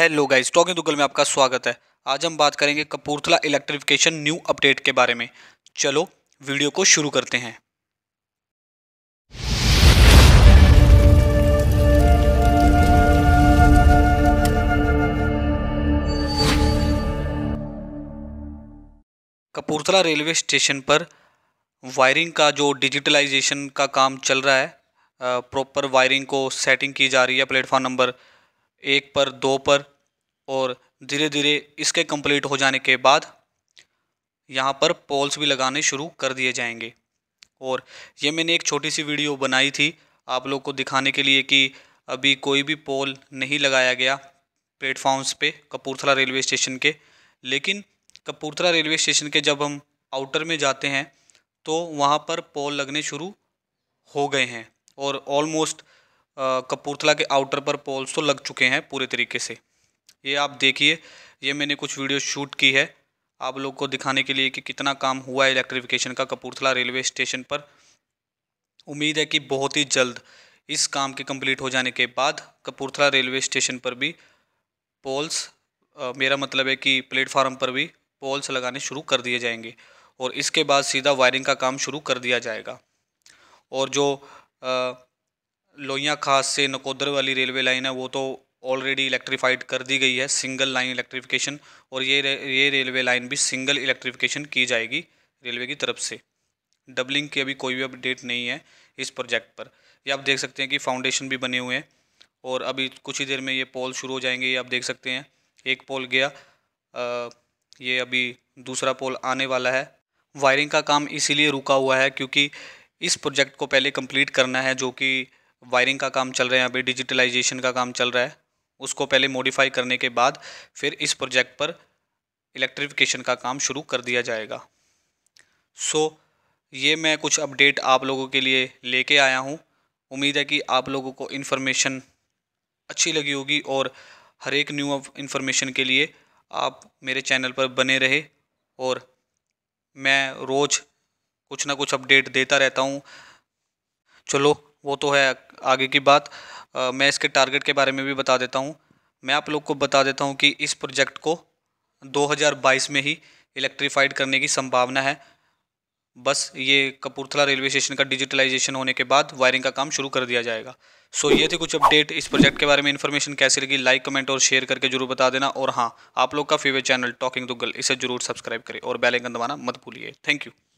hello guys talking Duggal में आपका स्वागत है आज हम बात करेंगे कपूरथला इलेक्ट्रिफिकेशन न्यू अपडेट के बारे में चलो वीडियो को शुरू करते हैं कपूरथला रेलवे स्टेशन पर वायरिंग का जो डिजिटलाइजेशन का काम चल रहा है प्रॉपर वायरिंग को सेटिंग की जा रही है प्लेटफॉर्म नंबर एक पर दो पर और धीरे धीरे इसके कंप्लीट हो जाने के बाद यहाँ पर पोल्स भी लगाने शुरू कर दिए जाएंगे और ये मैंने एक छोटी सी वीडियो बनाई थी आप लोग को दिखाने के लिए कि अभी कोई भी पोल नहीं लगाया गया प्लेटफॉर्म्स पे कपूरथला रेलवे स्टेशन के लेकिन कपूरथला रेलवे स्टेशन के जब हम आउटर में जाते हैं तो वहाँ पर पोल लगने शुरू हो गए हैं और ऑलमोस्ट कपूरथला के आउटर पर पोल्स तो लग चुके हैं पूरे तरीके से ये आप देखिए ये मैंने कुछ वीडियो शूट की है आप लोग को दिखाने के लिए कि कितना काम हुआ है इलेक्ट्रिफिकेशन का कपूरथला रेलवे स्टेशन पर उम्मीद है कि बहुत ही जल्द इस काम के कंप्लीट हो जाने के बाद कपूरथला रेलवे स्टेशन पर भी पोल्स मेरा मतलब है कि प्लेटफार्म पर भी पोल्स लगाने शुरू कर दिए जाएंगे और इसके बाद सीधा वायरिंग का काम शुरू कर दिया जाएगा और जो आ, लोहिया खास से नकोदर वाली रेलवे लाइन है वो तो ऑलरेडी इलेक्ट्रीफाइड कर दी गई है सिंगल लाइन इलेक्ट्रिफिकेशन और ये रे, ये रेलवे लाइन भी सिंगल इलेक्ट्रिफिकेशन की जाएगी रेलवे की तरफ से डबलिंग की अभी कोई भी अपडेट नहीं है इस प्रोजेक्ट पर ये आप देख सकते हैं कि फाउंडेशन भी बने हुए हैं और अभी कुछ ही देर में ये पोल शुरू हो जाएंगे ये आप देख सकते हैं एक पोल गया आ, ये अभी दूसरा पोल आने वाला है वायरिंग का काम इसीलिए रुका हुआ है क्योंकि इस प्रोजेक्ट को पहले कंप्लीट करना है जो कि वायरिंग का काम चल रहा है अभी डिजिटलाइजेशन का काम चल रहा है उसको पहले मॉडिफाई करने के बाद फिर इस प्रोजेक्ट पर इलेक्ट्रिफिकेशन का काम शुरू कर दिया जाएगा सो so, ये मैं कुछ अपडेट आप लोगों के लिए लेके आया हूँ उम्मीद है कि आप लोगों को इन्फॉर्मेशन अच्छी लगी होगी और हर एक न्यू इन्फॉर्मेशन के लिए आप मेरे चैनल पर बने रहे और मैं रोज़ कुछ ना कुछ अपडेट देता रहता हूँ चलो वो तो है आगे की बात आ, मैं इसके टारगेट के बारे में भी बता देता हूँ मैं आप लोग को बता देता हूँ कि इस प्रोजेक्ट को 2022 में ही इलेक्ट्रीफाइड करने की संभावना है बस ये कपूरथला रेलवे स्टेशन का डिजिटलाइजेशन होने के बाद वायरिंग का काम शुरू कर दिया जाएगा सो so, ये थे कुछ अपडेट इस प्रोजेक्ट के बारे में इन्फॉर्मेशन कैसी लगी लाइक कमेंट और शेयर करके जरूर बता देना और हाँ आप लोग का फेवरेट चैनल टॉकिंग दुग्गल इसे जरूर सब्सक्राइब करें और बैलेंगन दबाना मत भूलिए थैंक यू